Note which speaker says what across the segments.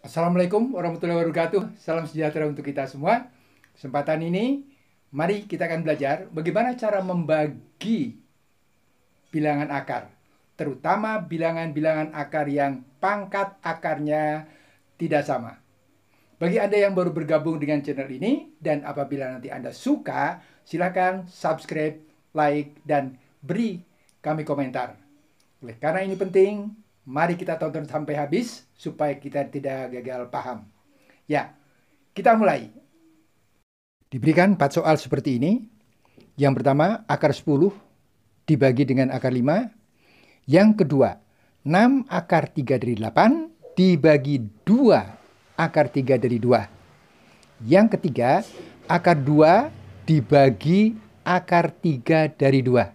Speaker 1: Assalamualaikum warahmatullahi wabarakatuh. Salam sejahtera untuk kita semua. Kesempatan ini, mari kita akan belajar bagaimana cara membagi bilangan akar. Terutama bilangan-bilangan akar yang pangkat akarnya tidak sama. Bagi Anda yang baru bergabung dengan channel ini, dan apabila nanti Anda suka, silakan subscribe, like, dan beri kami komentar. Oleh karena ini penting, Mari kita tonton sampai habis supaya kita tidak gagal paham. Ya, kita mulai. Diberikan empat soal seperti ini. Yang pertama, akar 10 dibagi dengan akar 5. Yang kedua, 6 akar 3 dari 8 dibagi 2 akar 3 dari 2. Yang ketiga, akar 2 dibagi akar 3 dari 2.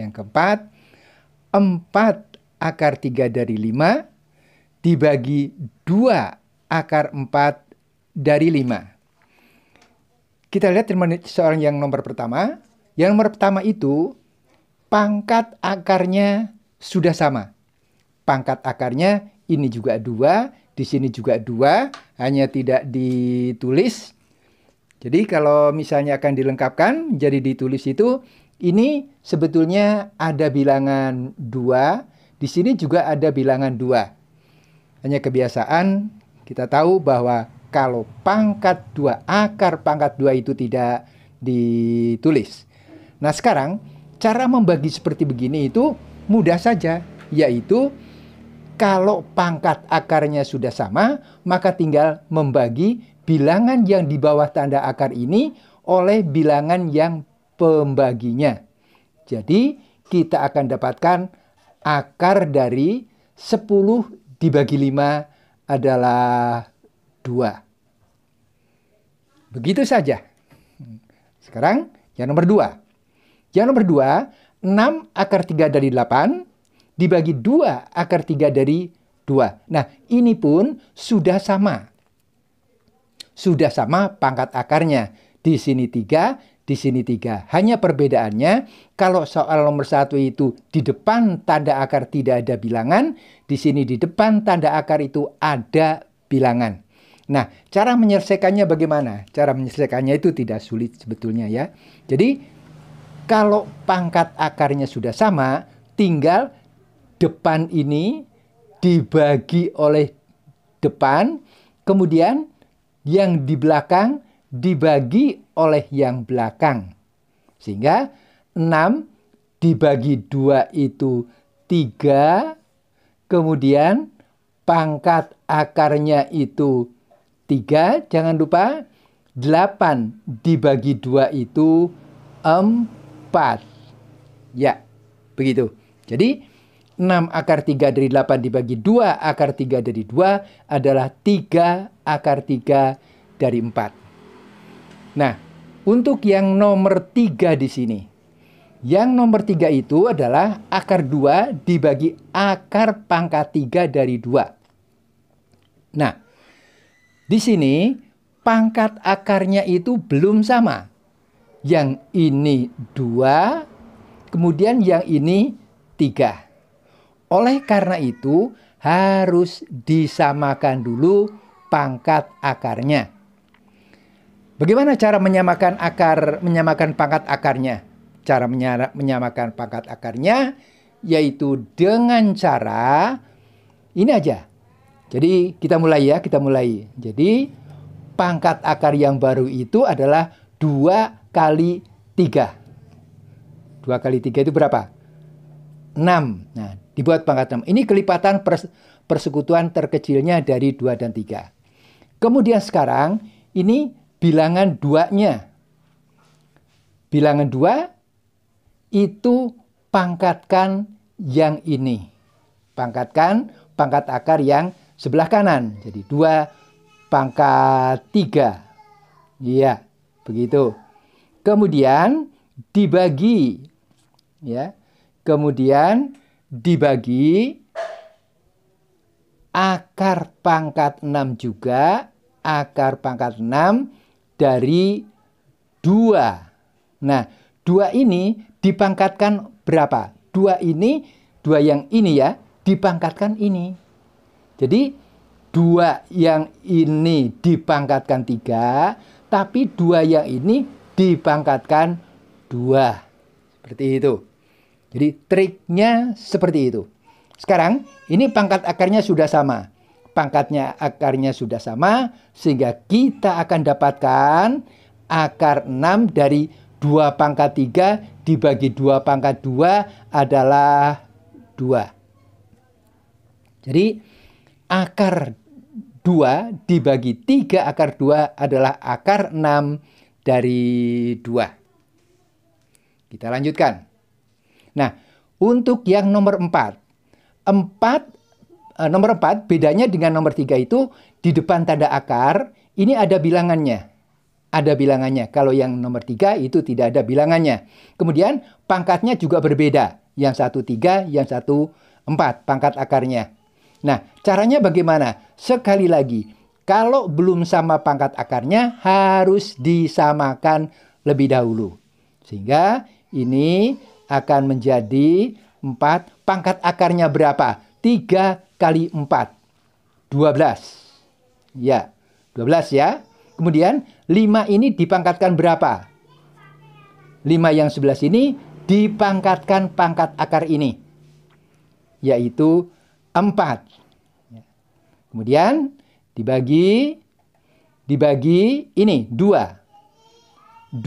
Speaker 1: Yang keempat, 4 akar 3 dari 5 dibagi 2 akar 4 dari 5. Kita lihat seorang yang nomor pertama. Yang nomor pertama itu pangkat akarnya sudah sama. Pangkat akarnya ini juga 2, di sini juga 2, hanya tidak ditulis. Jadi kalau misalnya akan dilengkapkan jadi ditulis itu ini sebetulnya ada bilangan 2 di sini juga ada bilangan dua. Hanya kebiasaan kita tahu bahwa kalau pangkat dua akar pangkat dua itu tidak ditulis. Nah sekarang cara membagi seperti begini itu mudah saja, yaitu kalau pangkat akarnya sudah sama, maka tinggal membagi bilangan yang di bawah tanda akar ini oleh bilangan yang pembaginya. Jadi, kita akan dapatkan akar dari 10 dibagi 5 adalah 2. Begitu saja. Sekarang yang nomor 2. Yang nomor 2, 6 akar 3 dari 8 dibagi 2 akar 3 dari 2. Nah, ini pun sudah sama. Sudah sama pangkat akarnya. Di sini 3, di sini tiga. Hanya perbedaannya, kalau soal nomor satu itu di depan tanda akar tidak ada bilangan, di sini di depan tanda akar itu ada bilangan. Nah, cara menyelesaikannya bagaimana? Cara menyelesaikannya itu tidak sulit sebetulnya ya. Jadi, kalau pangkat akarnya sudah sama, tinggal depan ini dibagi oleh depan, kemudian yang di belakang dibagi oleh yang belakang. Sehingga 6 dibagi 2 itu 3, kemudian pangkat akarnya itu 3, jangan lupa 8 dibagi 2 itu 4. Ya, begitu. Jadi 6 akar 3 dari 8 dibagi 2 akar 3 dari 2 adalah 3 akar 3 dari 4. Nah, untuk yang nomor tiga di sini. Yang nomor tiga itu adalah akar dua dibagi akar pangkat tiga dari dua. Nah, di sini pangkat akarnya itu belum sama. Yang ini dua, kemudian yang ini tiga. Oleh karena itu harus disamakan dulu pangkat akarnya. Bagaimana cara menyamakan akar, menyamakan pangkat akarnya? Cara menyara, menyamakan pangkat akarnya yaitu dengan cara ini aja. Jadi kita mulai ya, kita mulai. Jadi pangkat akar yang baru itu adalah 2 kali 3. 2 kali 3 itu berapa? 6. Nah, dibuat pangkat 6. Ini kelipatan pers persekutuan terkecilnya dari 2 dan 3. Kemudian sekarang ini bilangan duanya. Bilangan dua itu pangkatkan yang ini. Pangkatkan pangkat akar yang sebelah kanan. Jadi dua pangkat tiga. Iya, begitu. Kemudian dibagi. Ya, kemudian dibagi akar pangkat 6 juga, akar pangkat 6 dari dua. Nah, dua ini dipangkatkan berapa? Dua ini, dua yang ini ya, dipangkatkan ini. Jadi, dua yang ini dipangkatkan tiga, tapi dua yang ini dipangkatkan dua. Seperti itu. Jadi, triknya seperti itu. Sekarang, ini pangkat akarnya sudah sama pangkatnya akarnya sudah sama sehingga kita akan dapatkan akar 6 dari 2 pangkat 3 dibagi 2 pangkat 2 adalah 2. Jadi akar 2 dibagi 3 akar 2 adalah akar 6 dari 2. Kita lanjutkan. Nah, untuk yang nomor 4. 4 uh, nomor 4 bedanya dengan nomor 3 itu di depan tanda akar ini ada bilangannya. Ada bilangannya. Kalau yang nomor 3 itu tidak ada bilangannya. Kemudian pangkatnya juga berbeda. Yang satu 3, yang satu 4 pangkat akarnya. Nah, caranya bagaimana? Sekali lagi, kalau belum sama pangkat akarnya harus disamakan lebih dahulu. Sehingga ini akan menjadi 4 pangkat akarnya berapa? 3 kali 4. 12. Ya, 12 ya. Kemudian 5 ini dipangkatkan berapa? 5 yang sebelah sini dipangkatkan pangkat akar ini. Yaitu 4. Ya. Kemudian dibagi dibagi ini 2 2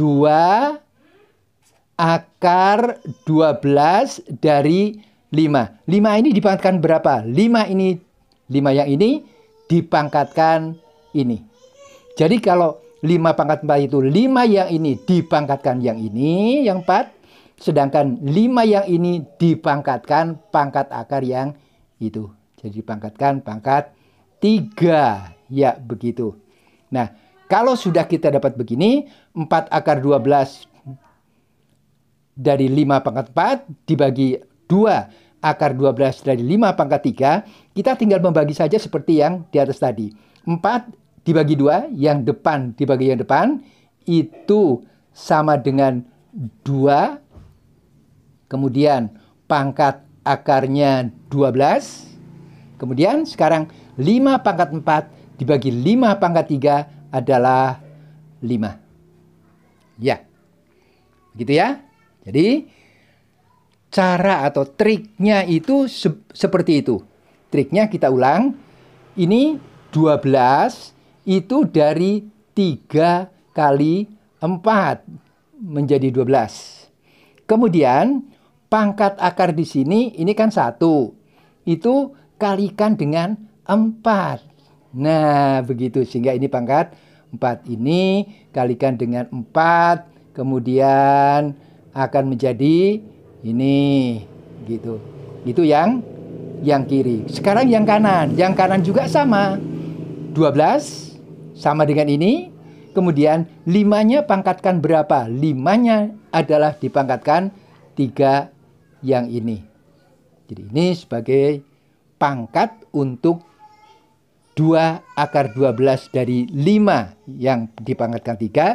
Speaker 1: akar 12 dari 5. 5 ini dipangkatkan berapa? 5 ini 5 yang ini dipangkatkan ini. Jadi kalau 5 pangkat 4 itu 5 yang ini dipangkatkan yang ini yang 4 sedangkan 5 yang ini dipangkatkan pangkat akar yang itu. Jadi dipangkatkan pangkat 3. Ya, begitu. Nah, kalau sudah kita dapat begini 4 akar 12 dari 5 pangkat 4 dibagi 2 akar 12 dari 5 pangkat 3, kita tinggal membagi saja seperti yang di atas tadi. 4 dibagi 2, yang depan dibagi yang depan, itu sama dengan 2, kemudian pangkat akarnya 12, kemudian sekarang 5 pangkat 4 dibagi 5 pangkat 3 adalah 5. Ya, begitu ya. Jadi, cara atau triknya itu se seperti itu. Triknya kita ulang. Ini 12 itu dari 3 kali 4 menjadi 12. Kemudian pangkat akar di sini ini kan satu. Itu kalikan dengan 4. Nah, begitu sehingga ini pangkat 4 ini kalikan dengan 4 kemudian akan menjadi ini gitu itu yang yang kiri sekarang yang kanan yang kanan juga sama 12 sama dengan ini kemudian limanya pangkatkan berapa limanya adalah dipangkatkan tiga yang ini jadi ini sebagai pangkat untuk dua akar 12 dari lima yang dipangkatkan tiga.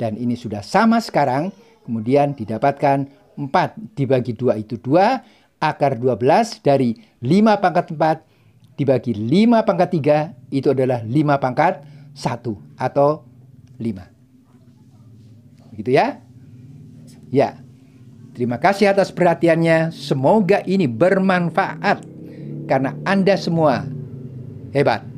Speaker 1: dan ini sudah sama sekarang kemudian didapatkan 4 dibagi 2 itu 2, akar 12 dari 5 pangkat 4 dibagi 5 pangkat 3 itu adalah 5 pangkat 1 atau 5. Begitu ya? Ya. Terima kasih atas perhatiannya. Semoga ini bermanfaat karena Anda semua hebat.